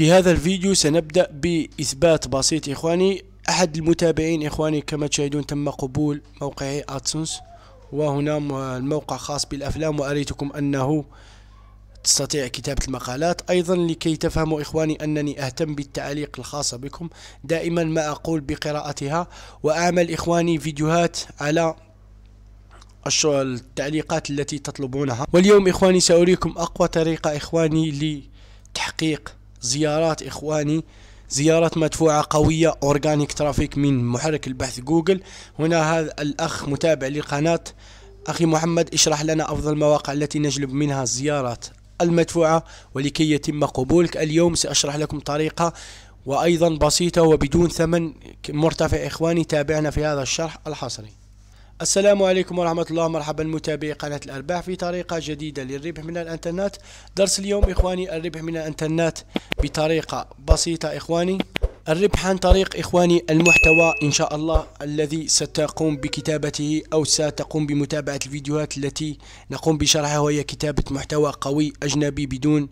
في هذا الفيديو سنبدأ بإثبات بسيط إخواني أحد المتابعين إخواني كما تشاهدون تم قبول موقعي أدسنس وهنا الموقع خاص بالأفلام وأريتكم أنه تستطيع كتابة المقالات أيضا لكي تفهموا إخواني أنني أهتم بالتعليق الخاصة بكم دائما ما أقول بقراءتها وأعمل إخواني فيديوهات على التعليقات التي تطلبونها واليوم إخواني سأريكم أقوى طريقة إخواني لتحقيق زيارات إخواني زيارات مدفوعة قوية أورجانيك ترافيك من محرك البحث جوجل هنا هذا الأخ متابع لقناة أخي محمد اشرح لنا أفضل المواقع التي نجلب منها الزيارات المدفوعة ولكي يتم قبولك اليوم سأشرح لكم طريقة وأيضا بسيطة وبدون ثمن مرتفع إخواني تابعنا في هذا الشرح الحصري السلام عليكم ورحمة الله مرحبا متابعي قناة الأرباح في طريقة جديدة للربح من الانترنت درس اليوم إخواني الربح من الانترنت بطريقة بسيطة إخواني الربح عن طريق إخواني المحتوى إن شاء الله الذي ستقوم بكتابته أو ستقوم بمتابعة الفيديوهات التي نقوم بشرحها وهي كتابة محتوى قوي أجنبي بدون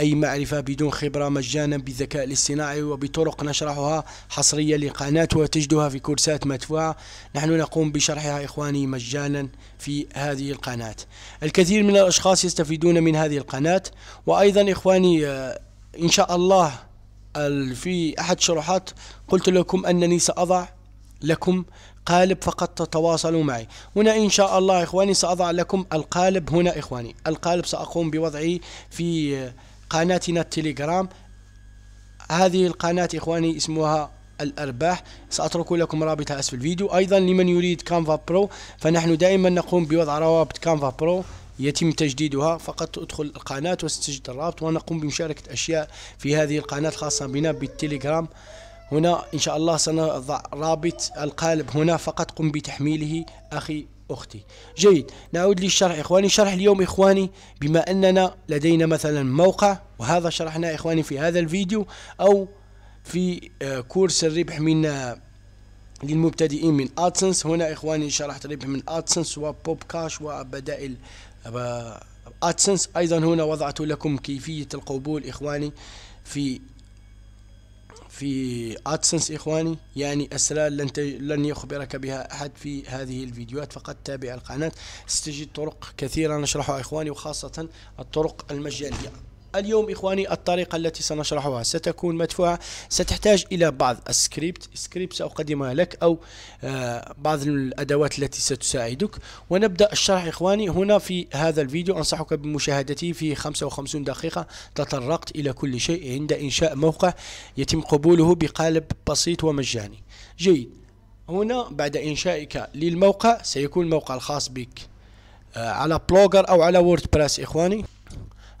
أي معرفة بدون خبرة مجانا بالذكاء الاصطناعي وبطرق نشرحها حصرية لقناة وتجدها في كورسات مدفوعة نحن نقوم بشرحها إخواني مجانا في هذه القناة الكثير من الأشخاص يستفيدون من هذه القناة وأيضا إخواني آه، إن شاء الله في أحد شروحات قلت لكم أنني سأضع لكم قالب فقط تتواصلوا معي هنا إن شاء الله إخواني سأضع لكم القالب هنا إخواني القالب سأقوم بوضعه في قناتنا التليجرام هذه القناة إخواني اسمها الأرباح سأترك لكم رابطها أسفل الفيديو أيضا لمن يريد كانفا برو فنحن دائما نقوم بوضع روابط كانفا برو يتم تجديدها فقط ادخل القناة وستجد الرابط ونقوم بمشاركة أشياء في هذه القناة الخاصة بنا بالتليجرام هنا إن شاء الله سنضع رابط القالب هنا فقط قم بتحميله أخي أختي جيد نعود للشرح إخواني شرح اليوم إخواني بما أننا لدينا مثلا موقع وهذا شرحنا إخواني في هذا الفيديو أو في آه، كورس الربح من آه، للمبتدئين من ادسنس هنا اخواني شرحت الربح من ادسنس وبوب كاش وبدائل آه، ادسنس ايضا هنا وضعت لكم كيفية القبول اخواني في في ادسنس اخواني يعني اسرار لن لن يخبرك بها احد في هذه الفيديوهات فقط تابع القناه ستجد طرق كثيره نشرحها اخواني وخاصه الطرق المجانيه اليوم إخواني الطريقة التي سنشرحها ستكون مدفوعة ستحتاج إلى بعض السكريبت سكريبت سأقدمها لك أو آه، بعض الأدوات التي ستساعدك ونبدأ الشرح إخواني هنا في هذا الفيديو أنصحك بمشاهدته في 55 دقيقة تطرقت إلى كل شيء عند إنشاء موقع يتم قبوله بقالب بسيط ومجاني جيد هنا بعد إنشائك للموقع سيكون الموقع الخاص بك آه، على بلوجر أو على ووردبريس إخواني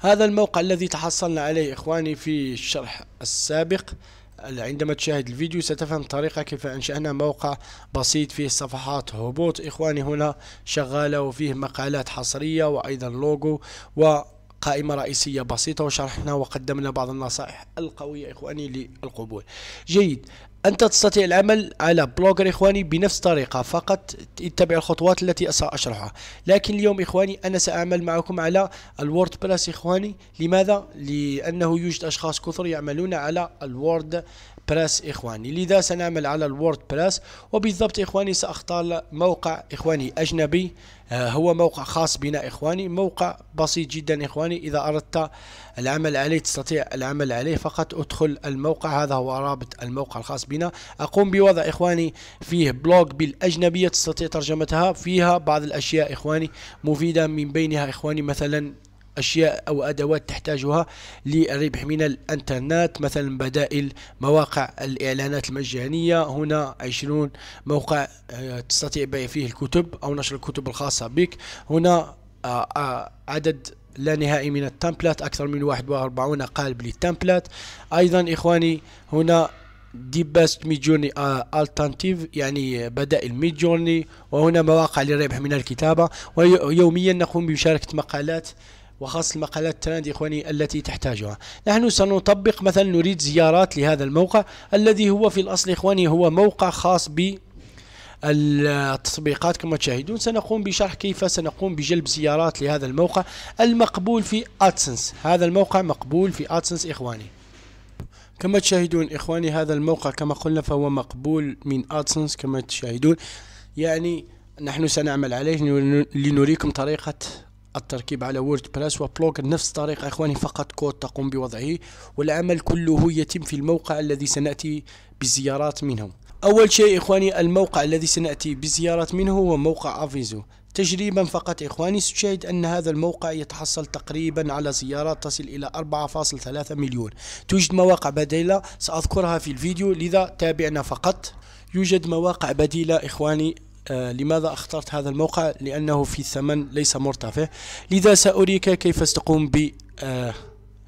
هذا الموقع الذي تحصلنا عليه إخواني في الشرح السابق عندما تشاهد الفيديو ستفهم طريقة كيف أنشأنا موقع بسيط فيه صفحات هبوط إخواني هنا شغالة وفيه مقالات حصرية وأيضا لوجو و قائمة رئيسية بسيطة وشرحنا وقدمنا بعض النصائح القوية إخواني للقبول جيد أنت تستطيع العمل على بلوجر إخواني بنفس الطريقة فقط اتبع الخطوات التي سأشرحها لكن اليوم إخواني أنا سأعمل معكم على الوورد بلس إخواني لماذا؟ لأنه يوجد أشخاص كثر يعملون على الوورد بريس إخواني لذا سنعمل على الوورد بريس وبالضبط إخواني سأختار موقع إخواني أجنبي آه، هو موقع خاص بنا إخواني موقع بسيط جدا إخواني إذا أردت العمل عليه تستطيع العمل عليه فقط أدخل الموقع هذا هو رابط الموقع الخاص بنا أقوم بوضع إخواني فيه بلوج بالأجنبية تستطيع ترجمتها فيها بعض الأشياء إخواني مفيدة من بينها إخواني مثلا أشياء أو أدوات تحتاجها للربح من الإنترنت مثلا بدائل مواقع الإعلانات المجانية هنا 20 موقع آه، تستطيع بيع فيه الكتب أو نشر الكتب الخاصة بك هنا آه، آه، عدد لا نهائي من التمبلات أكثر من 41 قالب للتمبلات أيضا إخواني هنا دي باست ميجورني التانتيف يعني بدائل ميجورني وهنا مواقع للربح من الكتابة ويوميا نقوم بمشاركة مقالات وخاصة المقالات الترند إخواني التي تحتاجها نحن سنطبق مثلا نريد زيارات لهذا الموقع الذي هو في الأصل إخواني هو موقع خاص ب التطبيقات كما تشاهدون سنقوم بشرح كيف سنقوم بجلب زيارات لهذا الموقع المقبول في ادسنس هذا الموقع مقبول في ادسنس اخواني كما تشاهدون اخواني هذا الموقع كما قلنا فهو مقبول من ادسنس كما تشاهدون يعني نحن سنعمل عليه لنريكم طريقة التركيب على وورد بريس وبلوك نفس الطريقة إخواني فقط كود تقوم بوضعه والعمل كله يتم في الموقع الذي سنأتي بزيارات منه أول شيء إخواني الموقع الذي سنأتي بزيارات منه هو موقع أفيزو تجريبا فقط إخواني ستشاهد أن هذا الموقع يتحصل تقريبا على زيارات تصل إلى 4.3 مليون توجد مواقع بديلة سأذكرها في الفيديو لذا تابعنا فقط يوجد مواقع بديلة إخواني آه، لماذا اخترت هذا الموقع لانه في ثمن ليس مرتفع لذا ساريك كيف ستقوم ب آه،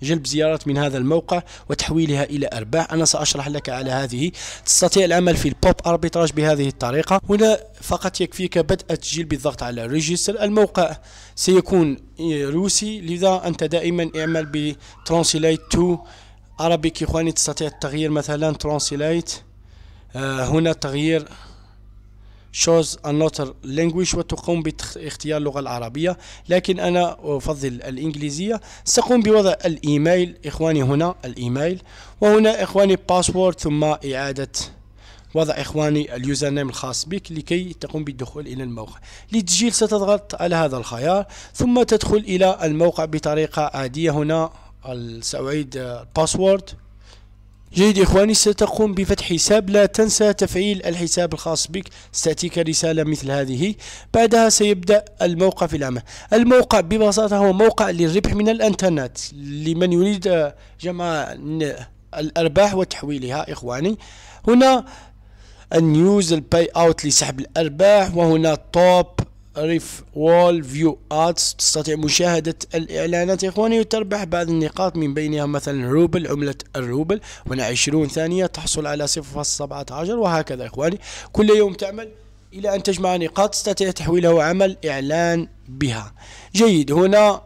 جلب زيارات من هذا الموقع وتحويلها إلى أرباح أنا سأشرح لك على هذه تستطيع العمل في البوب أربيتراج بهذه الطريقة هنا فقط يكفيك بدء التسجيل بالضغط على ريجستر الموقع سيكون آه، روسي لذا أنت دائما اعمل بترانسليت تو عربي إخواني تستطيع التغيير مثلا ترانسليت هنا تغيير شوز انوتر لانجويج وتقوم باختيار اللغة العربية لكن أنا أفضل الإنجليزية سأقوم بوضع الإيميل إخواني هنا الإيميل وهنا إخواني باسورد ثم إعادة وضع إخواني اليوزر نيم الخاص بك لكي تقوم بالدخول إلى الموقع للتسجيل ستضغط على هذا الخيار ثم تدخل إلى الموقع بطريقة عادية هنا سأعيد الباسورد جيد إخواني ستقوم بفتح حساب لا تنسى تفعيل الحساب الخاص بك ستأتيك رسالة مثل هذه بعدها سيبدأ الموقع في العمل الموقع ببساطة هو موقع للربح من الانترنت لمن يريد آه، جمع الأرباح وتحويلها إخواني هنا النيوز الباي اوت لسحب الأرباح وهنا توب ريف وول فيو ادز تستطيع مشاهدة الإعلانات يا إخواني وتربح بعض النقاط من بينها مثلا روبل عملة الروبل هنا 20 ثانية تحصل على 0.17 وهكذا يا إخواني كل يوم تعمل إلى أن تجمع نقاط تستطيع تحويلها وعمل إعلان بها جيد هنا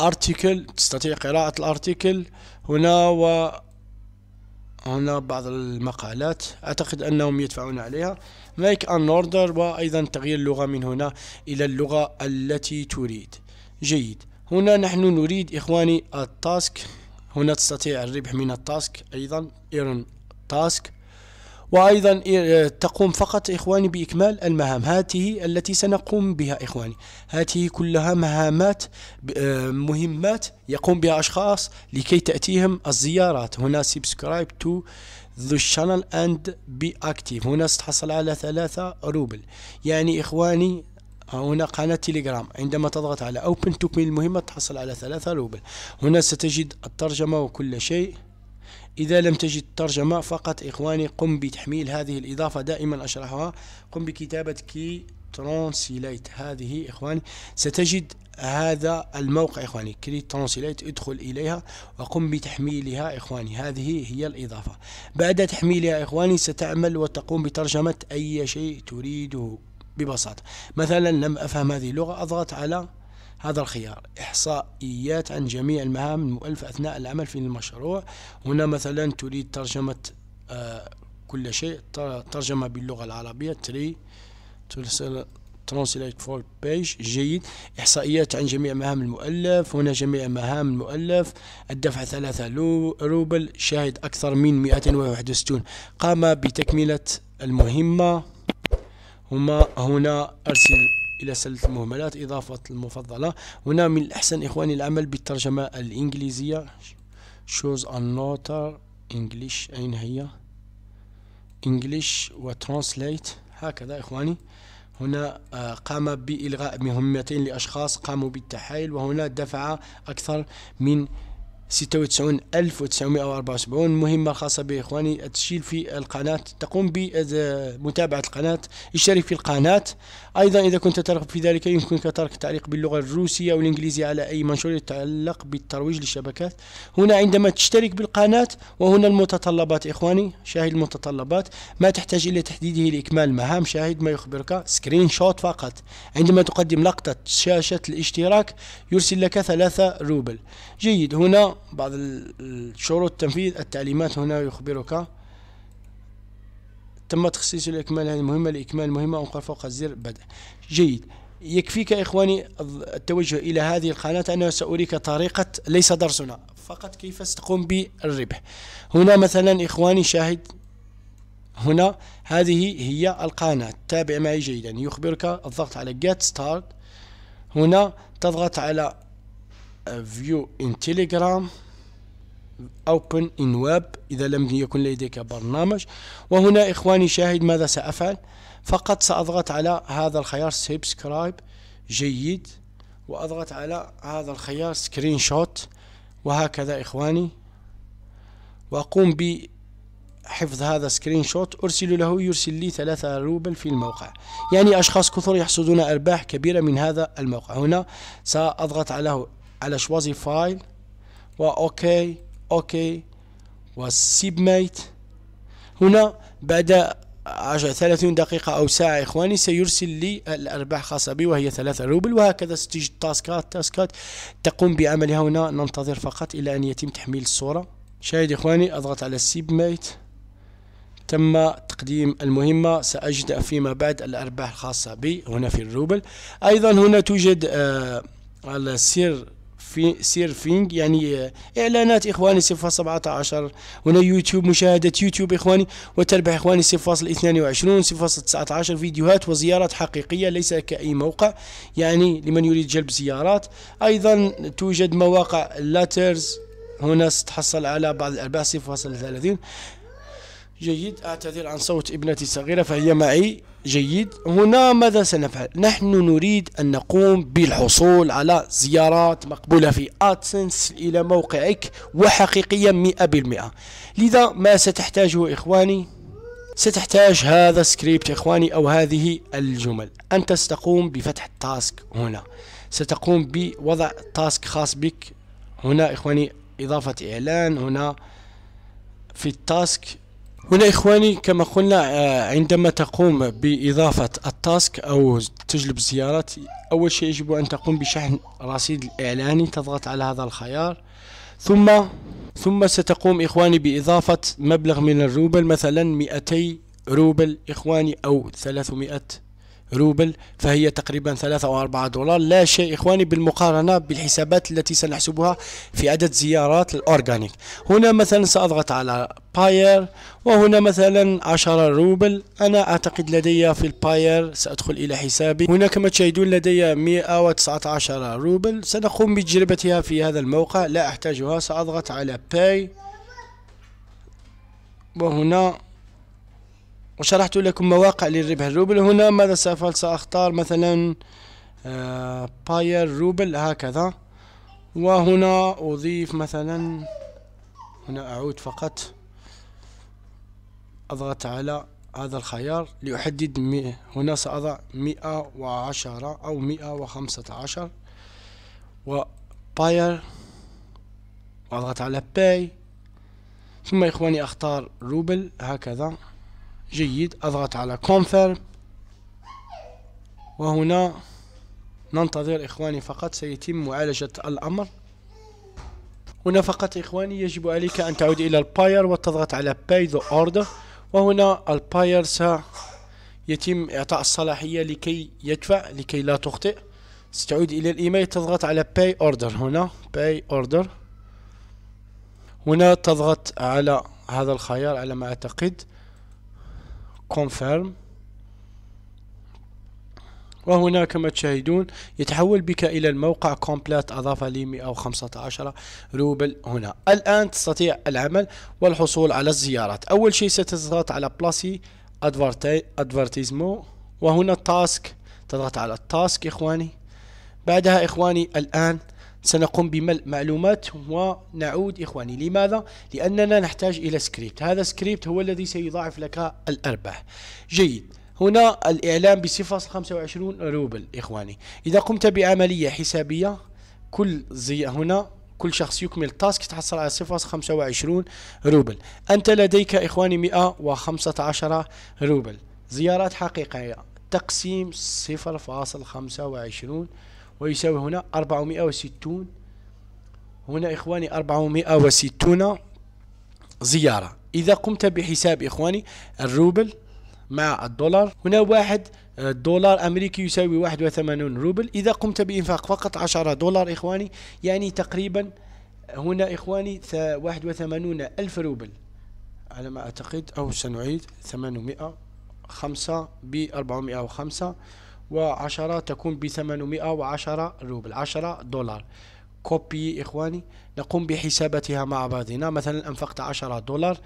ارتكل تستطيع قراءة الارتكل هنا و هنا بعض المقالات أعتقد أنهم يدفعون عليها make an order وأيضا تغيير اللغة من هنا إلى اللغة التي تريد جيد هنا نحن نريد إخواني التاسك هنا تستطيع الربح من التاسك أيضا ايرن تاسك وأيضا تقوم فقط إخواني بإكمال المهام هاته التي سنقوم بها إخواني هاته كلها مهامات آه، مهمات يقوم بها أشخاص لكي تأتيهم الزيارات هنا سبسكرايب تو ذو channel اند بي اكتيف هنا ستحصل على ثلاثة روبل يعني اخواني هنا قناة تليجرام عندما تضغط على اوبن تكمل المهمة تحصل على ثلاثة روبل هنا ستجد الترجمة وكل شيء إذا لم تجد الترجمة فقط إخواني قم بتحميل هذه الإضافة دائما أشرحها قم بكتابة كي ترانسليت هذه إخواني ستجد هذا الموقع إخواني كريت ترانسليت ادخل إليها وقم بتحميلها إخواني هذه هي الإضافة بعد تحميلها إخواني ستعمل وتقوم بترجمة أي شيء تريده ببساطة مثلا لم أفهم هذه اللغة أضغط على هذا الخيار إحصائيات عن جميع المهام المؤلفة أثناء العمل في المشروع هنا مثلا تريد ترجمة آه، كل شيء ترجمة باللغة العربية تري ترسل ترانسليت فور بيج جيد إحصائيات عن جميع مهام المؤلف هنا جميع مهام المؤلف الدفع ثلاثة روبل شاهد أكثر من 161 قام بتكملة المهمة هما هنا أرسل الى سله المهملات اضافه المفضله هنا من الاحسن اخواني العمل بالترجمه الانجليزيه شوز النوتر انجليش اين هي انجليش وترانسليت هكذا اخواني هنا آه، قام بإلغاء مهمتين لأشخاص قاموا بالتحايل وهنا دفع أكثر من ستة وتسعون ألف وتسعمائة وأربعة وسبعون مهمة خاصة بإخواني التسجيل في القناة تقوم بمتابعة القناة اشترك في القناة أيضا إذا كنت ترغب في ذلك يمكنك ترك تعليق باللغة الروسية أو الإنجليزية على أي منشور يتعلق بالترويج للشبكات هنا عندما تشترك بالقناة وهنا المتطلبات إخواني شاهد المتطلبات ما تحتاج إلى تحديده لإكمال مهام شاهد ما يخبرك سكرين شوت فقط عندما تقدم لقطة شاشة الاشتراك يرسل لك ثلاثة روبل جيد هنا بعض شروط تنفيذ التعليمات هنا يخبرك تم تخصيص الإكمال هذه المهمة لإكمال مهمة أنقر فوق الزر بدء جيد يكفيك إخواني التوجه إلى هذه القناة أنا سأريك طريقة ليس درسنا فقط كيف ستقوم بالربح هنا مثلا إخواني شاهد هنا هذه هي القناة تابع معي جيدا يخبرك الضغط على get start هنا تضغط على آه، view in telegram open in web إذا لم يكن لديك برنامج وهنا إخواني شاهد ماذا سأفعل فقط سأضغط على هذا الخيار سبسكرايب جيد وأضغط على هذا الخيار سكرين شوت وهكذا إخواني وأقوم ب حفظ هذا سكرين شوت أرسل له يرسل لي ثلاثة روبل في الموقع يعني أشخاص كثر يحصدون أرباح كبيرة من هذا الموقع هنا سأضغط على على شوازي فايل وأوكي أوكي ميت هنا بعد 30 دقيقة أو ساعة إخواني سيرسل لي الأرباح خاصة بي وهي ثلاثة روبل وهكذا ستجد تاسكات تاسكات تقوم بعملها هنا ننتظر فقط إلى أن يتم تحميل الصورة شاهد إخواني أضغط على ميت تم تقديم المهمة سأجد فيما بعد الأرباح الخاصة بي هنا في الروبل أيضا هنا توجد السير آه، في سيرفينج يعني آه، إعلانات إخواني 0.17 هنا يوتيوب مشاهدة يوتيوب إخواني وتربح إخواني 0.22 0.19 فيديوهات وزيارات حقيقية ليس كأي موقع يعني لمن يريد جلب زيارات أيضا توجد مواقع لاترز هنا ستحصل على بعض الأرباح 0.30 جيد أعتذر عن صوت ابنتي الصغيرة فهي معي جيد هنا ماذا سنفعل نحن نريد أن نقوم بالحصول على زيارات مقبولة في أدسنس إلى موقعك وحقيقية مئة بالمئة لذا ما ستحتاجه إخواني ستحتاج هذا السكريبت إخواني أو هذه الجمل أنت ستقوم بفتح التاسك هنا ستقوم بوضع تاسك خاص بك هنا إخواني إضافة إعلان هنا في التاسك هنا إخواني كما قلنا آه، عندما تقوم بإضافة التاسك أو تجلب الزيارات أول شيء يجب أن تقوم بشحن رصيد الإعلاني تضغط على هذا الخيار ثم ثم ستقوم إخواني بإضافة مبلغ من الروبل مثلا 200 روبل إخواني أو 300 روبل فهي تقريبا ثلاثة أو أربعة دولار لا شيء إخواني بالمقارنة بالحسابات التي سنحسبها في عدد زيارات الأورغانيك هنا مثلا سأضغط على باير وهنا مثلا 10 روبل أنا أعتقد لدي في الباير سأدخل إلى حسابي هنا كما تشاهدون لدي 119 روبل سنقوم بتجربتها في هذا الموقع لا أحتاجها سأضغط على باي وهنا وشرحت لكم مواقع للربح الروبل هنا ماذا سأفعل سأختار مثلا باير آه، روبل هكذا وهنا أضيف مثلا هنا أعود فقط أضغط على هذا الخيار لأحدد مئة هنا سأضع مئة وعشرة أو مئة وخمسة عشر وباير وأضغط على باي ثم إخواني أختار روبل هكذا جيد أضغط على confirm وهنا ننتظر إخواني فقط سيتم معالجة الأمر هنا فقط إخواني يجب عليك أن تعود إلى الباير وتضغط على pay the order وهنا الباير سيتم إعطاء الصلاحية لكي يدفع لكي لا تخطئ ستعود إلى الإيميل تضغط على pay order هنا pay order هنا تضغط على هذا الخيار على ما أعتقد confirm وهنا كما تشاهدون يتحول بك إلى الموقع كومبلات أضافة لي 115 روبل هنا الآن تستطيع العمل والحصول على الزيارات أول شيء ستضغط على بلاسي أدفرتيزمو e، وهنا تاسك تضغط على التاسك إخواني بعدها إخواني الآن سنقوم بملء معلومات ونعود إخواني لماذا؟ لأننا نحتاج إلى سكريبت هذا سكريبت هو الذي سيضاعف لك الأرباح جيد هنا الإعلام بصفة 25 روبل إخواني إذا قمت بعملية حسابية كل زي هنا كل شخص يكمل التاسك تحصل على 0.25 روبل أنت لديك إخواني 115 روبل زيارات حقيقية تقسيم 0.25 ويساوي هنا 460 هنا إخواني 460 زيارة إذا قمت بحساب إخواني الروبل مع الدولار هنا واحد دولار أمريكي يساوي 81 روبل إذا قمت بإنفاق فقط 10 دولار إخواني يعني تقريبا هنا إخواني 81 ألف روبل على ما أعتقد أو سنعيد 805 ب 405 و10 تكون ب 810 روبل 10 دولار كوبي إخواني نقوم بحسابتها مع بعضنا مثلا أنفقت 10 دولار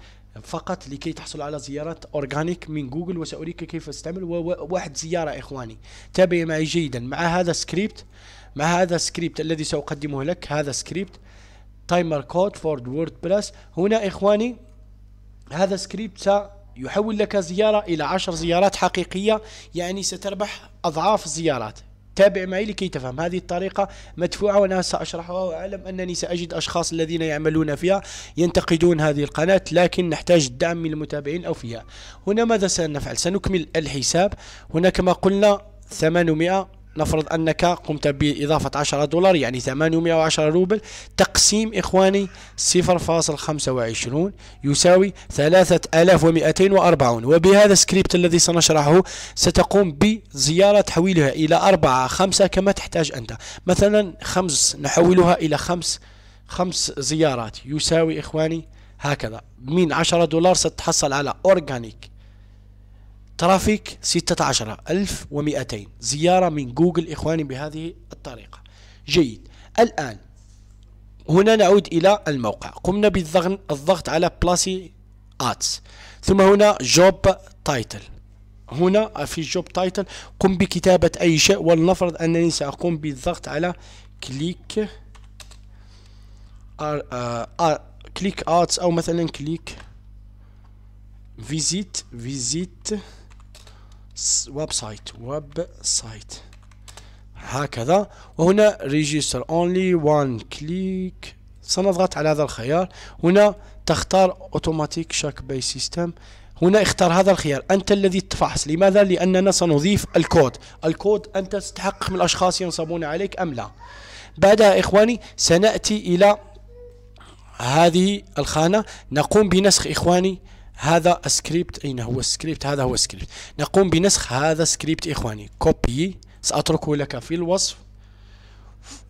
فقط لكي تحصل على زيارات اورجانيك من جوجل وسأريك كيف استعمل واحد زيارة إخواني تابعي معي جيدا مع هذا السكريبت مع هذا السكريبت الذي سأقدمه لك هذا السكريبت تايمر كود فور ووردبريس هنا إخواني هذا سكريبت يحول لك زيارة إلى عشر زيارات حقيقية يعني ستربح أضعاف الزيارات تابع معي لكي تفهم هذه الطريقة مدفوعة وأنا سأشرحها وأعلم أنني سأجد أشخاص الذين يعملون فيها ينتقدون هذه القناة لكن نحتاج الدعم من المتابعين أو فيها هنا ماذا سنفعل سنكمل الحساب هنا كما قلنا 800 نفرض أنك قمت بإضافة 10 دولار يعني 810 روبل تقسيم إخواني 0.25 يساوي 3240 وبهذا السكريبت الذي سنشرحه ستقوم بزيارة تحويلها إلى 4 5 كما تحتاج أنت مثلا 5 نحولها إلى 5 خمس زيارات يساوي إخواني هكذا من 10 دولار ستحصل على أورجانيك ترافيك 16200 زيارة من جوجل إخواني بهذه الطريقة جيد الآن هنا نعود إلى الموقع قمنا بالضغط الضغط على بلاسي آتس ثم هنا جوب تايتل هنا في جوب تايتل قم بكتابة أي شيء ولنفرض أنني سأقوم بالضغط على كليك آر, آر كليك آتس أو مثلا كليك فيزيت فيزيت ويب سايت ويب سايت هكذا وهنا ريجستر اونلي وان كليك سنضغط على هذا الخيار هنا تختار اوتوماتيك شاك باي سيستم هنا اختار هذا الخيار انت الذي تفحص لماذا لاننا سنضيف الكود الكود انت تستحق من الاشخاص ينصبون عليك ام لا بعدها اخواني سناتي الى هذه الخانه نقوم بنسخ اخواني هذا سكريبت أين هو السكريبت هذا هو السكريبت نقوم بنسخ هذا السكريبت إخواني كوبي سأتركه لك في الوصف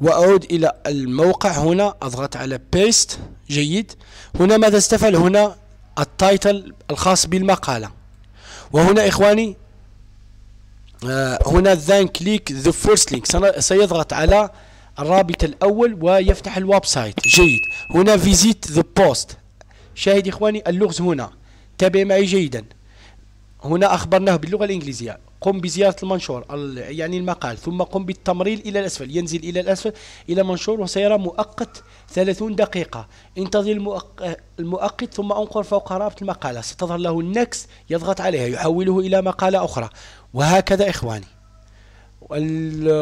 وأعود إلى الموقع هنا أضغط على بيست جيد هنا ماذا ستفعل هنا التايتل الخاص بالمقالة وهنا إخواني آه، هنا ذان كليك ذا فيرست لينك سيضغط على الرابط الأول ويفتح الويب سايت جيد هنا فيزيت ذا بوست شاهد إخواني اللغز هنا تابع معي جيدا هنا أخبرناه باللغة الإنجليزية قم بزيارة المنشور يعني المقال ثم قم بالتمرير إلى الأسفل ينزل إلى الأسفل إلى منشور وسيرى مؤقت 30 دقيقة انتظر المؤقت ثم أنقر فوق رابط المقالة ستظهر له النكس يضغط عليها يحوله إلى مقالة أخرى وهكذا إخواني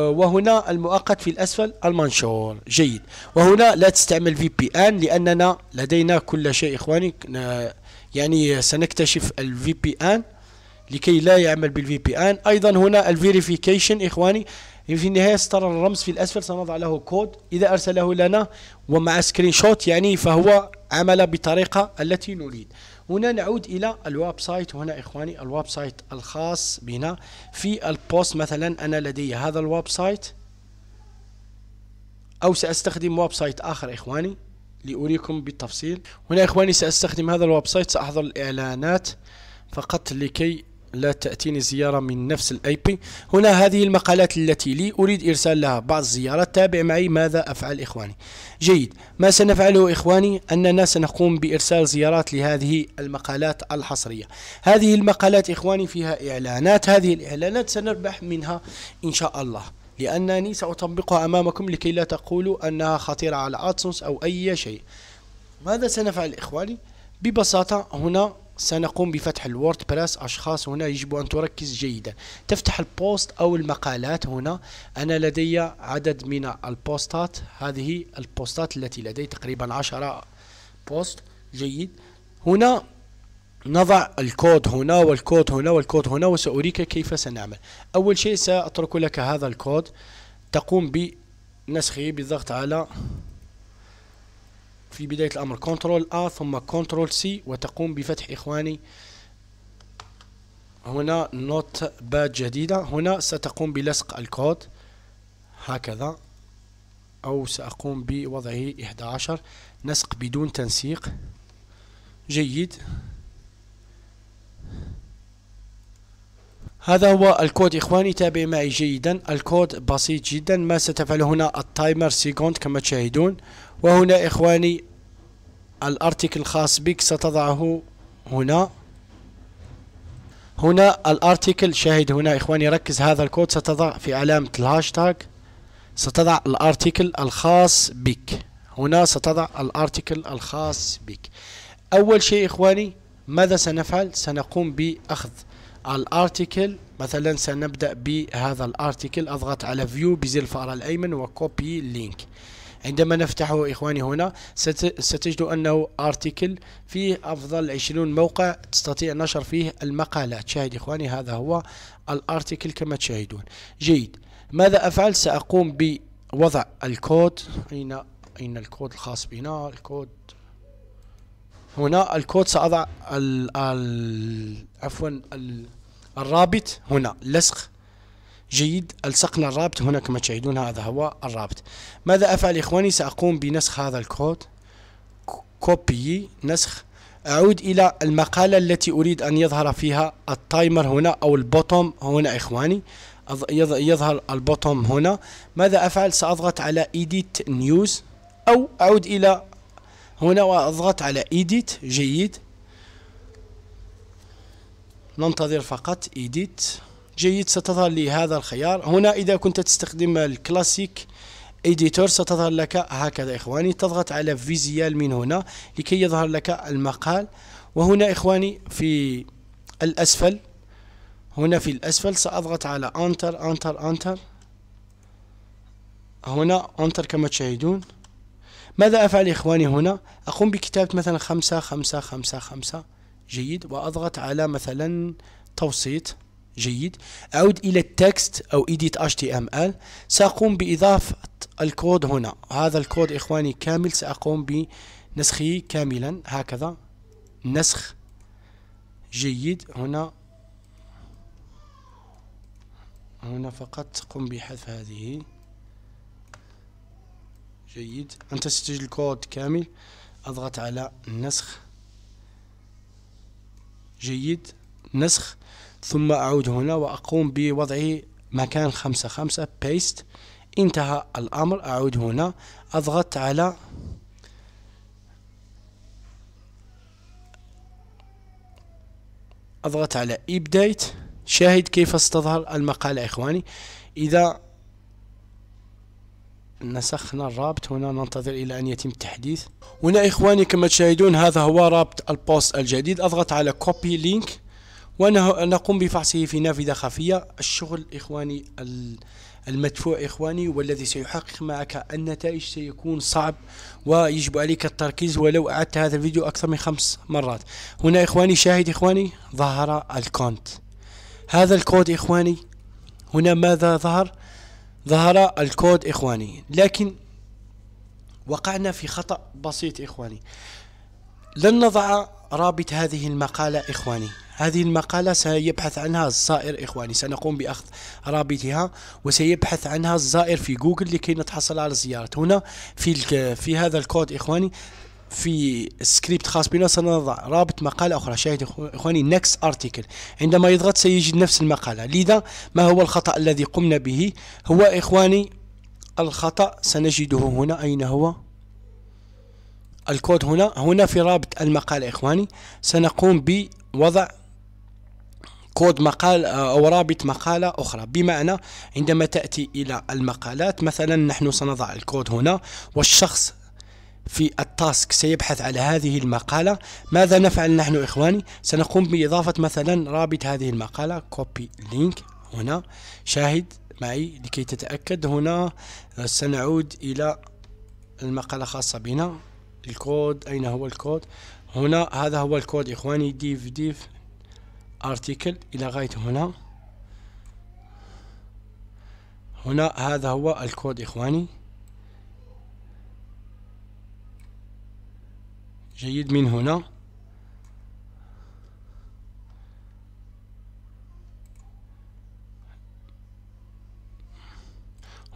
وهنا المؤقت في الأسفل المنشور جيد وهنا لا تستعمل في بي ان لأننا لدينا كل شيء إخواني يعني سنكتشف الفي بي ان لكي لا يعمل بالفي بي ان ايضا هنا الفيريفيكيشن اخواني في النهايه سترى الرمز في الاسفل سنضع له كود اذا ارسله لنا ومع سكرين شوت يعني فهو عمل بطريقه التي نريد هنا نعود الى الويب سايت هنا اخواني الويب سايت الخاص بنا في البوست مثلا انا لدي هذا الويب سايت او ساستخدم ويب سايت اخر اخواني لأريكم بالتفصيل هنا إخواني سأستخدم هذا الويب سايت سأحضر الإعلانات فقط لكي لا تأتيني زيارة من نفس الاي بي هنا هذه المقالات التي لي أريد إرسال لها بعض الزيارات تابع معي ماذا أفعل إخواني جيد ما سنفعله إخواني أننا سنقوم بإرسال زيارات لهذه المقالات الحصرية هذه المقالات إخواني فيها إعلانات هذه الإعلانات سنربح منها إن شاء الله لأنني سأطبقها أمامكم لكي لا تقولوا أنها خطيرة على أدسنس أو أي شيء ماذا سنفعل إخواني؟ ببساطة هنا سنقوم بفتح الورد بريس أشخاص هنا يجب أن تركز جيدا تفتح البوست أو المقالات هنا أنا لدي عدد من البوستات هذه البوستات التي لدي تقريبا عشرة بوست جيد هنا نضع الكود هنا والكود هنا والكود هنا وسأريك كيف سنعمل أول شيء سأترك لك هذا الكود تقوم بنسخه بالضغط على في بداية الأمر كنترول A ثم كنترول C وتقوم بفتح إخواني هنا نوت باد جديدة هنا ستقوم بلصق الكود هكذا أو سأقوم بوضعه 11 نسق بدون تنسيق جيد هذا هو الكود إخواني تابع معي جيدا الكود بسيط جدا ما ستفعله هنا التايمر سيكوند كما تشاهدون وهنا إخواني الارتكل الخاص بك ستضعه هنا هنا الارتكل شاهد هنا إخواني ركز هذا الكود ستضع في علامة الهاشتاج ستضع الارتكل الخاص بك هنا ستضع الارتكل الخاص بك أول شيء إخواني ماذا سنفعل سنقوم بأخذ الارتيكل مثلا سنبدأ بهذا الارتيكل اضغط على فيو بزر الفأر الايمن وكوبي لينك عندما نفتحه إخواني هنا ستجد أنه أرتيكل فيه أفضل 20 موقع تستطيع نشر فيه المقالات شاهد إخواني هذا هو الأرتيكل كما تشاهدون جيد ماذا أفعل سأقوم بوضع الكود أين أين الكود الخاص بنا الكود هنا الكود سأضع ال ال عفوا ال الرابط هنا لصق جيد ألصقنا الرابط هنا كما تشاهدون هذا هو الرابط ماذا أفعل إخواني سأقوم بنسخ هذا الكود كوبي نسخ أعود إلى المقالة التي أريد أن يظهر فيها التايمر هنا أو البوتوم هنا إخواني يظهر البوتوم هنا ماذا أفعل سأضغط على Edit News أو أعود إلى هنا وأضغط على Edit جيد ننتظر فقط إيديت جيد ستظهر لي هذا الخيار هنا إذا كنت تستخدم الكلاسيك إيديتور ستظهر لك هكذا إخواني تضغط على فيزيال من هنا لكي يظهر لك المقال وهنا إخواني في الأسفل هنا في الأسفل سأضغط على أنتر أنتر أنتر هنا أنتر كما تشاهدون ماذا أفعل إخواني هنا أقوم بكتابة مثلا خمسة خمسة خمسة خمسة جيد واضغط على مثلا توسيط جيد أعود إلى التكست أو edit html سأقوم بإضافة الكود هنا هذا الكود إخواني كامل سأقوم بنسخه كاملا هكذا نسخ جيد هنا هنا فقط قم بحذف هذه جيد أنت ستجد الكود كامل أضغط على نسخ جيد نسخ ثم أعود هنا وأقوم بوضع مكان خمسة خمسة بيست انتهى الأمر أعود هنا أضغط على أضغط على إبديت شاهد كيف ستظهر المقالة إخواني إذا نسخنا الرابط هنا ننتظر الى ان يتم التحديث هنا اخواني كما تشاهدون هذا هو رابط البوست الجديد اضغط على كوبي لينك ونقوم بفحصه في نافذة خفية الشغل إخواني المدفوع إخواني والذي سيحقق معك النتائج سيكون صعب ويجب عليك التركيز ولو أعدت هذا الفيديو أكثر من خمس مرات هنا إخواني شاهد إخواني ظهر الكونت هذا الكود إخواني هنا ماذا ظهر ظهر الكود إخواني لكن وقعنا في خطأ بسيط إخواني لن نضع رابط هذه المقالة إخواني هذه المقالة سيبحث عنها الزائر إخواني سنقوم بأخذ رابطها وسيبحث عنها الزائر في جوجل لكي نتحصل على الزيارة هنا في, في هذا الكود إخواني في سكريبت خاص بنا سنضع رابط مقالة أخرى شاهد إخواني نكست أرتيكل عندما يضغط سيجد نفس المقالة لذا ما هو الخطأ الذي قمنا به هو إخواني الخطأ سنجده هنا أين هو الكود هنا هنا في رابط المقالة إخواني سنقوم بوضع كود مقال أو رابط مقالة أخرى بمعنى عندما تأتي إلى المقالات مثلا نحن سنضع الكود هنا والشخص في التاسك سيبحث على هذه المقالة ماذا نفعل نحن إخواني سنقوم بإضافة مثلا رابط هذه المقالة كوبي لينك هنا شاهد معي لكي تتأكد هنا سنعود إلى المقالة خاصة بنا الكود أين هو الكود هنا هذا هو الكود إخواني ديف ديف ارتيكل إلى غاية هنا هنا هذا هو الكود إخواني جيد من هنا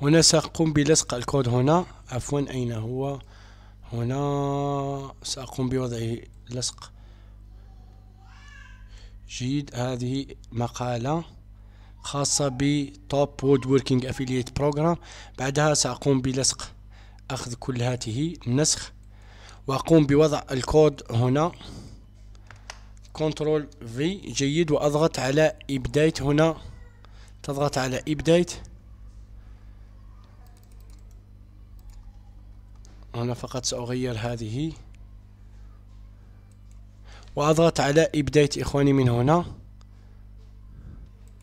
هنا سأقوم بلصق الكود هنا عفوا أين هو هنا سأقوم بوضعه لصق جيد هذه مقالة خاصة بتوب وود ووركينج Affiliate بروجرام بعدها سأقوم بلصق أخذ كل هاته نسخ وأقوم بوضع الكود هنا كنترول في جيد وأضغط على إبديت هنا تضغط على إبديت هنا فقط سأغير هذه وأضغط على إبديت إخواني من هنا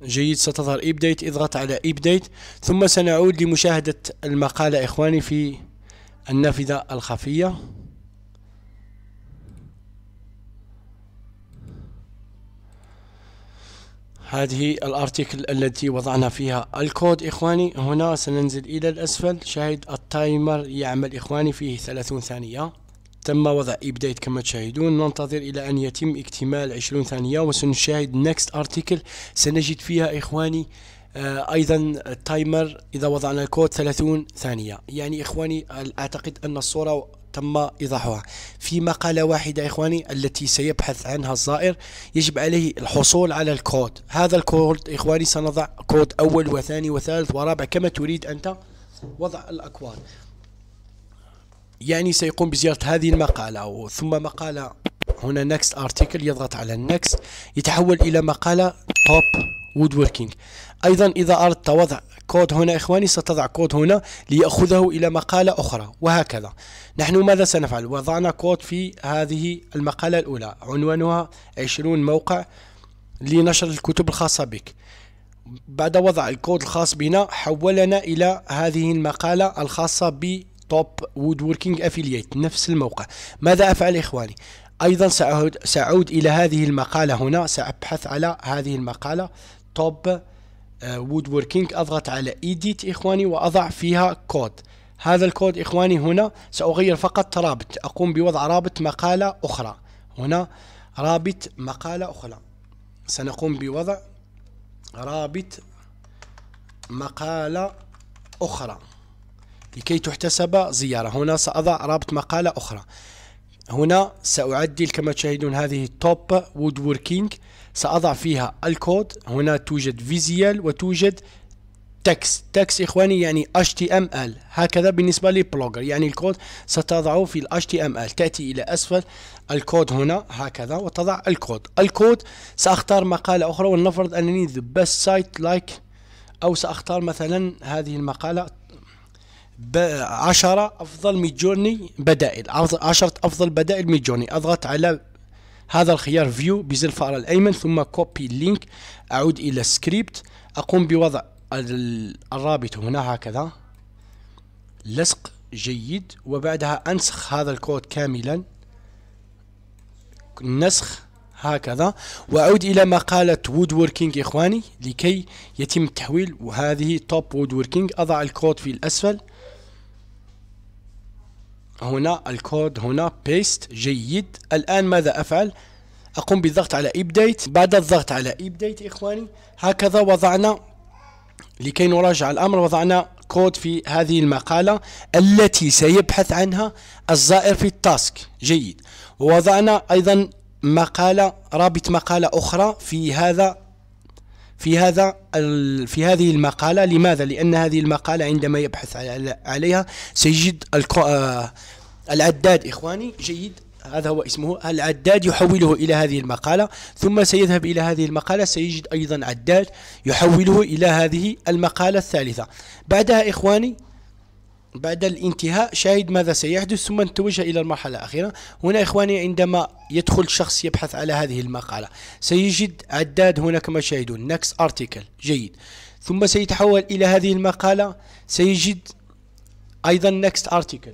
جيد ستظهر إبديت اضغط على إبديت ثم سنعود لمشاهدة المقالة إخواني في النافذة الخفية هذه الارتيكل التي وضعنا فيها الكود اخواني هنا سننزل الى الاسفل شاهد التايمر يعمل اخواني فيه 30 ثانية تم وضع ابديت كما تشاهدون ننتظر الى ان يتم اكتمال 20 ثانية وسنشاهد نكست ارتيكل سنجد فيها اخواني آه ايضا التايمر اذا وضعنا الكود 30 ثانية يعني اخواني اعتقد ان الصورة تم إيضاحها في مقالة واحدة إخواني التي سيبحث عنها الزائر يجب عليه الحصول على الكود هذا الكود إخواني سنضع كود أول وثاني وثالث ورابع كما تريد أنت وضع الأكواد يعني سيقوم بزيارة هذه المقالة ثم مقالة هنا next article يضغط على next يتحول إلى مقالة top وود وركينج ايضا اذا اردت وضع كود هنا اخواني ستضع كود هنا ليأخذه الى مقالة اخرى وهكذا نحن ماذا سنفعل وضعنا كود في هذه المقالة الاولى عنوانها 20 موقع لنشر الكتب الخاصة بك بعد وضع الكود الخاص بنا حولنا الى هذه المقالة الخاصة توب وود وركينج افيلييت نفس الموقع ماذا افعل اخواني ايضا سأعود, سأعود الى هذه المقالة هنا سأبحث على هذه المقالة توب وود وركينج أضغط على إيديت إخواني وأضع فيها كود هذا الكود إخواني هنا سأغير فقط رابط أقوم بوضع رابط مقالة أخرى هنا رابط مقالة أخرى سنقوم بوضع رابط مقالة أخرى لكي تحتسب زيارة هنا سأضع رابط مقالة أخرى هنا سأعدل كما تشاهدون هذه التوب وود وركينج سأضع فيها الكود هنا توجد فيزيال وتوجد تكست تكست إخواني يعني HTML هكذا بالنسبة لبلوجر يعني الكود ستضعه في ال HTML تأتي إلى أسفل الكود هنا هكذا وتضع الكود الكود سأختار مقالة أخرى ولنفرض أنني the best site like أو سأختار مثلا هذه المقالة عشرة أفضل ميجورني بدائل عشرة أفضل بدائل ميجورني أضغط على هذا الخيار فيو بزر الفأرة الأيمن ثم كوبي لينك أعود إلى سكريبت أقوم بوضع الرابط هنا هكذا لصق جيد وبعدها أنسخ هذا الكود كاملا نسخ هكذا وأعود إلى مقالة وود ووركينج إخواني لكي يتم تحويل وهذه توب وود ووركينج أضع الكود في الأسفل هنا الكود هنا بيست جيد الآن ماذا أفعل أقوم بالضغط على إبديت بعد الضغط على إبديت إخواني هكذا وضعنا لكي نراجع الأمر وضعنا كود في هذه المقالة التي سيبحث عنها الزائر في التاسك جيد ووضعنا أيضا مقالة رابط مقالة أخرى في هذا في هذا في هذه المقالة لماذا؟ لأن هذه المقالة عندما يبحث عليها سيجد آه، العداد إخواني جيد هذا هو اسمه العداد يحوله إلى هذه المقالة ثم سيذهب إلى هذه المقالة سيجد أيضا عداد يحوله إلى هذه المقالة الثالثة بعدها إخواني بعد الانتهاء شاهد ماذا سيحدث ثم نتوجه إلى المرحلة الأخيرة هنا إخواني عندما يدخل شخص يبحث على هذه المقالة سيجد عداد هنا كما تشاهدون next article جيد ثم سيتحول إلى هذه المقالة سيجد أيضا next article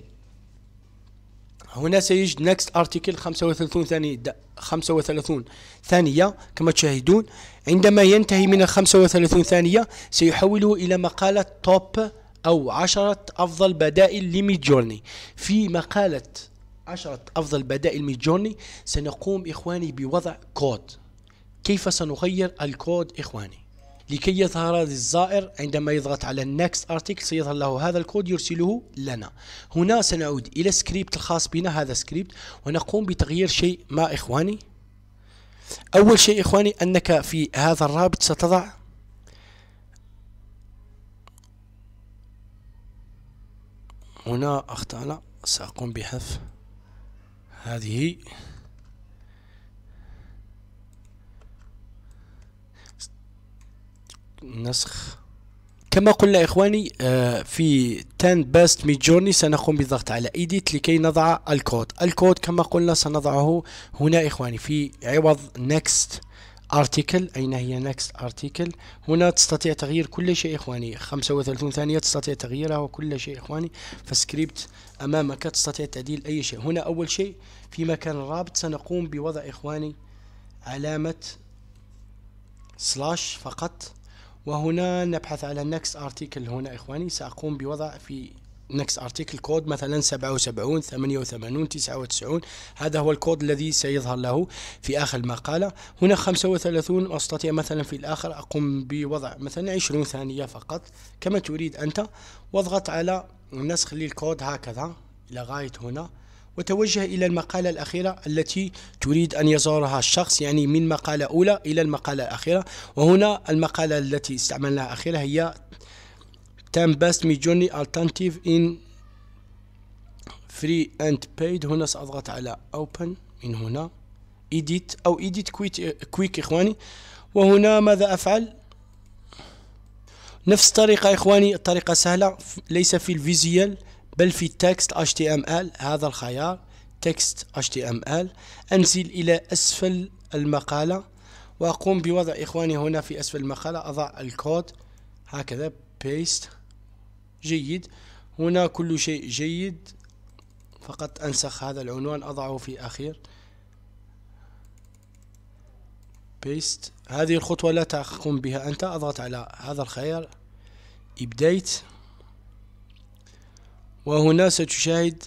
هنا سيجد next article 35 ثانية 35 ثانية كما تشاهدون عندما ينتهي من ال 35 ثانية سيحوله إلى مقالة top أو عشرة أفضل بدائل جورني في مقالة عشرة أفضل بدائل جورني سنقوم إخواني بوضع كود كيف سنغير الكود إخواني لكي يظهر للزائر عندما يضغط على النكست ارتيكل سيظهر له هذا الكود يرسله لنا هنا سنعود الى سكريبت الخاص بنا هذا سكريبت ونقوم بتغيير شيء ما اخواني اول شيء اخواني انك في هذا الرابط ستضع هنا أخطأنا سأقوم بحذف هذه نسخ كما قلنا إخواني آه، في 10 باست ميد جورني سنقوم بالضغط على إيديت لكي نضع الكود الكود كما قلنا سنضعه هنا إخواني في عوض نكست ارتيكل اين هي نكست ارتيكل هنا تستطيع تغيير كل شيء اخواني 35 ثانيه تستطيع تغييرها وكل شيء اخواني فسكريبت امامك تستطيع تعديل اي شيء هنا اول شيء في مكان الرابط سنقوم بوضع اخواني علامه سلاش فقط وهنا نبحث على نكست ارتيكل هنا اخواني ساقوم بوضع في نكس ارتيكل كود مثلا 77 88 99 هذا هو الكود الذي سيظهر له في اخر المقاله هنا 35 استطيع مثلا في الاخر اقوم بوضع مثلا 20 ثانيه فقط كما تريد انت واضغط على نسخ للكود هكذا الى غايه هنا وتوجه إلى المقالة الأخيرة التي تريد أن يزورها الشخص يعني من مقالة أولى إلى المقالة الأخيرة وهنا المقالة التي استعملناها أخيرة هي تم بست ميجوني alternative in free and paid هنا سأضغط على اوبن من هنا ايديت أو ايديت كويك إخواني وهنا ماذا أفعل نفس الطريقة إخواني الطريقة سهلة ليس في الفيزيال بل في تكست تي ام ال هذا الخيار تكست تي ام ال أنزل إلى أسفل المقالة وأقوم بوضع إخواني هنا في أسفل المقالة أضع الكود هكذا paste جيد هنا كل شيء جيد فقط أنسخ هذا العنوان أضعه في آخر بيست هذه الخطوة لا تقوم بها أنت أضغط على هذا الخيار إبديت وهنا ستشاهد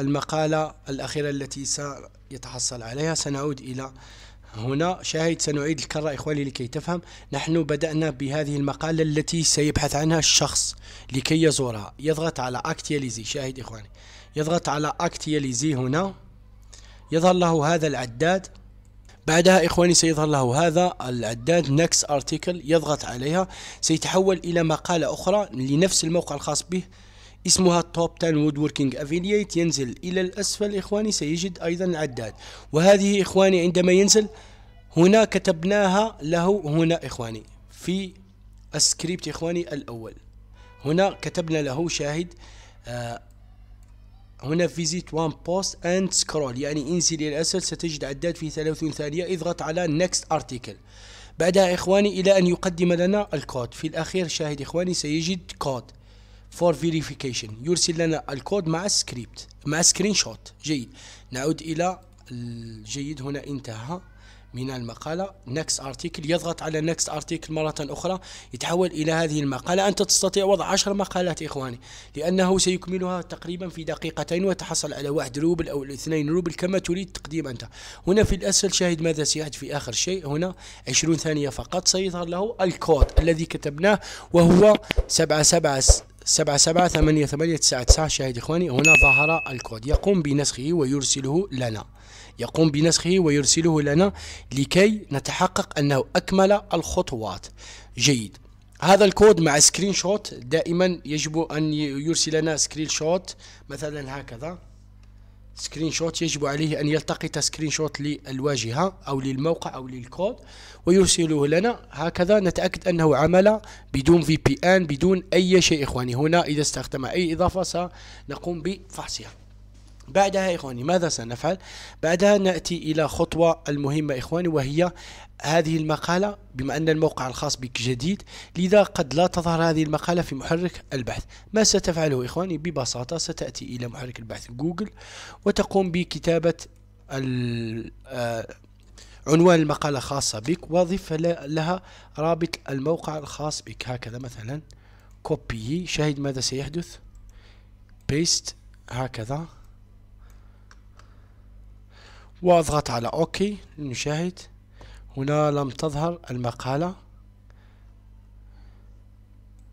المقالة الأخيرة التي سيتحصل عليها سنعود إلى هنا شاهد سنعيد الكرة إخواني لكي تفهم نحن بدأنا بهذه المقالة التي سيبحث عنها الشخص لكي يزورها يضغط على أكتياليزي شاهد إخواني يضغط على أكتياليزي هنا يظهر له هذا العداد بعدها إخواني سيظهر له هذا العداد نكس أرتيكل يضغط عليها سيتحول إلى مقالة أخرى لنفس الموقع الخاص به اسمها توب 10 وود وركينج افيليت ينزل الى الاسفل اخواني سيجد ايضا عداد وهذه اخواني عندما ينزل هنا كتبناها له هنا اخواني في السكريبت اخواني الاول هنا كتبنا له شاهد آه، هنا فيزيت وان بوست اند سكرول يعني انزل الى الاسفل ستجد عداد في 30 ثانيه اضغط على نيكست ارتكل بعدها اخواني الى ان يقدم لنا الكود في الاخير شاهد اخواني سيجد كود فور فيريفيكيشن يرسل لنا الكود مع السكريبت مع سكرين شوت جيد نعود الى الجيد هنا انتهى من المقالة نكست ارتيكل يضغط على نكست ارتيكل مرة أخرى يتحول إلى هذه المقالة أنت تستطيع وضع عشر مقالات إخواني لأنه سيكملها تقريبا في دقيقتين وتحصل على واحد روبل أو اثنين روبل كما تريد تقديم أنت هنا في الأسفل شاهد ماذا سيحدث في آخر شيء هنا عشرون ثانية فقط سيظهر له الكود الذي كتبناه وهو سبعة سبعة سبعة سبعة ثمانية ثمانية تسعة تسعة شاهد إخواني هنا ظهر الكود يقوم بنسخه ويرسله لنا يقوم بنسخه ويرسله لنا لكي نتحقق أنه أكمل الخطوات جيد هذا الكود مع سكرين شوت دائما يجب أن يرسل لنا سكرين شوت مثلا هكذا سكرين شوت يجب عليه أن يلتقط سكرين شوت للواجهة أو للموقع أو للكود ويرسله لنا هكذا نتأكد أنه عمل بدون في بي ان بدون أي شيء إخواني هنا إذا استخدم أي إضافة سنقوم بفحصها بعدها يا إخواني ماذا سنفعل؟ بعدها نأتي إلى خطوة المهمة إخواني وهي هذه المقالة بما أن الموقع الخاص بك جديد لذا قد لا تظهر هذه المقالة في محرك البحث ما ستفعله إخواني ببساطة ستأتي إلى محرك البحث جوجل وتقوم بكتابة آه، عنوان المقالة خاصة بك وضف لها رابط الموقع الخاص بك هكذا مثلا كوبي شاهد ماذا سيحدث بيست هكذا واضغط على اوكي لنشاهد هنا لم تظهر المقالة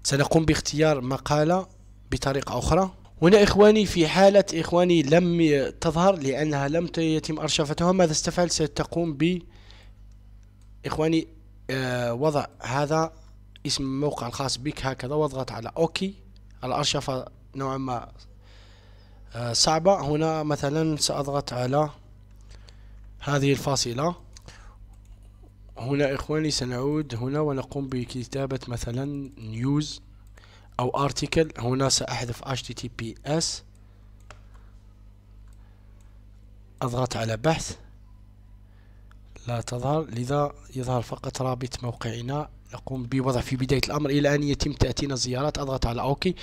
سنقوم باختيار مقالة بطريقة أخرى هنا إخواني في حالة إخواني لم تظهر لأنها لم يتم أرشفتها ماذا استفعل ستقوم ب إخواني آه، وضع هذا اسم الموقع الخاص بك هكذا واضغط على أوكي الأرشفة نوعا ما آه، صعبة هنا مثلا سأضغط على هذه الفاصلة هنا إخواني سنعود هنا ونقوم بكتابة مثلا نيوز أو ارتكل هنا سأحذف https أضغط على بحث لا تظهر لذا يظهر فقط رابط موقعنا نقوم بوضع في بداية الأمر إلى أن يتم تأتينا الزيارات أضغط على أوكي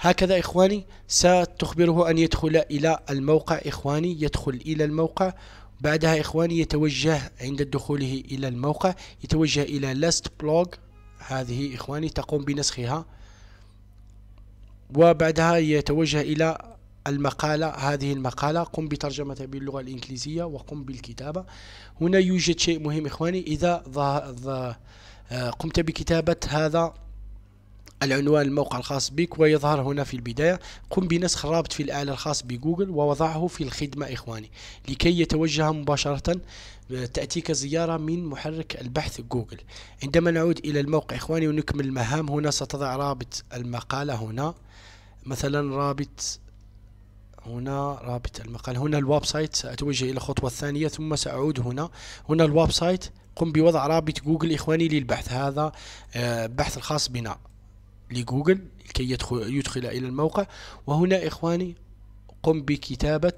هكذا إخواني ستخبره أن يدخل إلى الموقع إخواني يدخل إلى الموقع بعدها إخواني يتوجه عند دخوله إلى الموقع يتوجه إلى last blog هذه إخواني تقوم بنسخها وبعدها يتوجه إلى المقالة هذه المقالة قم بترجمتها باللغة الإنجليزية وقم بالكتابة هنا يوجد شيء مهم إخواني إذا آه، قمت بكتابة هذا العنوان الموقع الخاص بك ويظهر هنا في البداية قم بنسخ الرابط في الآلة الخاص بجوجل ووضعه في الخدمة إخواني لكي يتوجه مباشرة آه، تأتيك زيارة من محرك البحث جوجل عندما نعود إلى الموقع إخواني ونكمل المهام هنا ستضع رابط المقالة هنا مثلا رابط هنا رابط المقال هنا الويب سايت سأتوجه إلى الخطوة الثانية ثم سأعود هنا هنا الويب سايت قم بوضع رابط جوجل إخواني للبحث هذا البحث آه، الخاص بنا لجوجل لكي يدخل, يدخل إلى الموقع وهنا إخواني قم بكتابة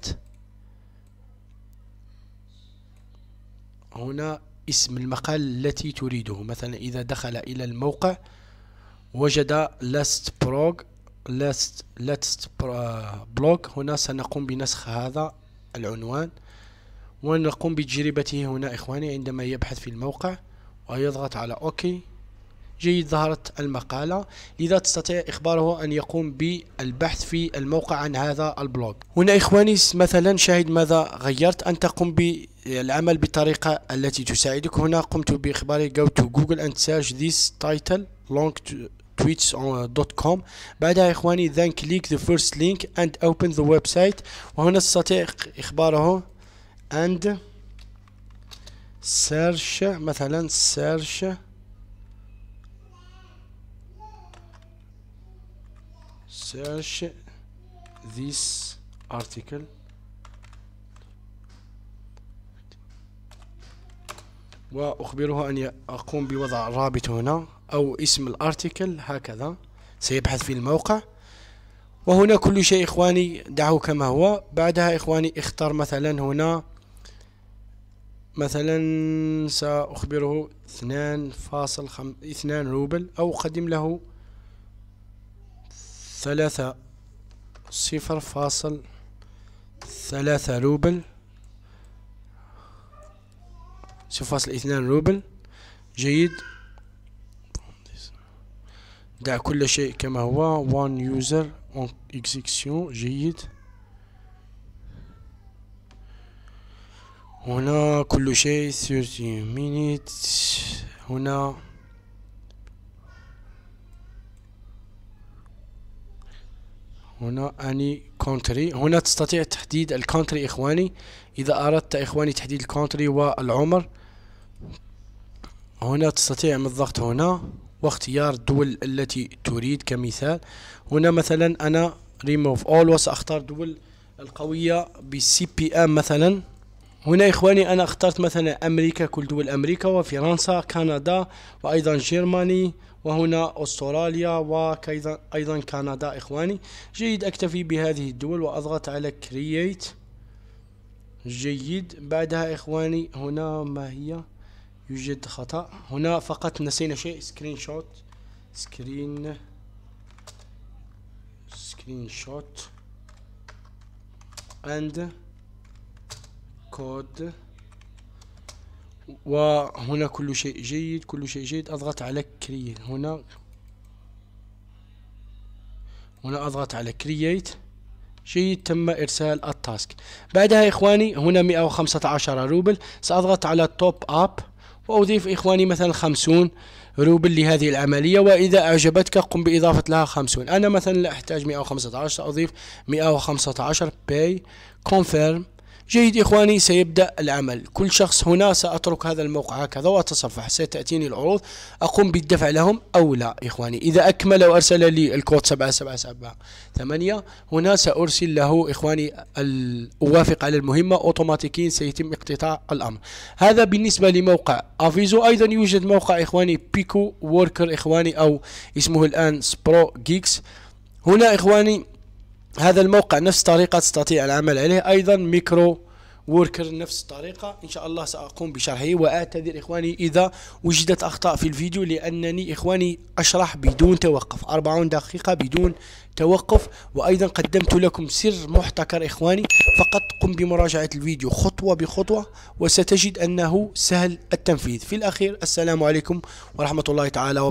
هنا اسم المقال التي تريده مثلا إذا دخل إلى الموقع وجد لاست بروج لاست لاست بلوك هنا سنقوم بنسخ هذا العنوان ونقوم بتجربته هنا إخواني عندما يبحث في الموقع ويضغط على أوكي جيد ظهرت المقالة لذا تستطيع إخباره أن يقوم بالبحث في الموقع عن هذا البلوج هنا إخواني مثلا شاهد ماذا غيرت أن تقوم بالعمل بالطريقة التي تساعدك هنا قمت بإخباري go to google and search this title long to tweets.com uh, بعدها إخواني then click the first link and open the website وهنا تستطيع إخباره and search مثلا search search this article وأخبره أن أقوم بوضع الرابط هنا أو اسم الارتيكل هكذا سيبحث في الموقع وهنا كل شيء إخواني دعه كما هو بعدها إخواني اختار مثلا هنا مثلا سأخبره 2.5 2 روبل أو أقدم له ثلاثة صفر فاصل ثلاثة روبل صفر فاصل اثنان روبل جيد دع كل شيء كما هو one user on execution جيد هنا كل شيء 30 minutes هنا هنا اني كونتري هنا تستطيع تحديد الكونتري اخواني اذا اردت اخواني تحديد الكونتري والعمر هنا تستطيع من الضغط هنا واختيار الدول التي تريد كمثال هنا مثلا انا ريموف اول وساختار دول القوية بالسي بي ام مثلا هنا إخواني أنا اخترت مثلا أمريكا كل دول أمريكا وفرنسا كندا وأيضا جيرماني وهنا أستراليا وكذا أيضا كندا إخواني جيد أكتفي بهذه الدول وأضغط على create جيد بعدها إخواني هنا ما هي يوجد خطأ هنا فقط نسينا شيء سكرين شوت سكرين سكرين شوت and كود وهنا كل شيء جيد كل شيء جيد أضغط على كرييت هنا هنا أضغط على كرييت جيد تم إرسال التاسك بعدها إخواني هنا 115 روبل سأضغط على توب أب وأضيف إخواني مثلا 50 روبل لهذه العملية وإذا أعجبتك قم بإضافة لها 50 أنا مثلا لا أحتاج 115 سأضيف 115 باي كونفيرم جيد إخواني سيبدأ العمل كل شخص هنا سأترك هذا الموقع هكذا وأتصفح ستأتيني العروض أقوم بالدفع لهم أو لا إخواني إذا أكمل وأرسل لي الكود 7778 هنا سأرسل له إخواني أوافق على المهمة أوتوماتيكيا سيتم اقتطاع الأمر هذا بالنسبة لموقع أفيزو أيضا يوجد موقع إخواني بيكو ووركر إخواني أو اسمه الآن سبرو جيكس هنا إخواني هذا الموقع نفس الطريقة تستطيع العمل عليه أيضا ميكرو وركر نفس الطريقة إن شاء الله سأقوم بشرحه وأعتذر إخواني إذا وجدت أخطاء في الفيديو لأنني إخواني أشرح بدون توقف 40 دقيقة بدون توقف وأيضا قدمت لكم سر محتكر إخواني فقط قم بمراجعة الفيديو خطوة بخطوة وستجد أنه سهل التنفيذ في الأخير السلام عليكم ورحمة الله تعالى وبركاته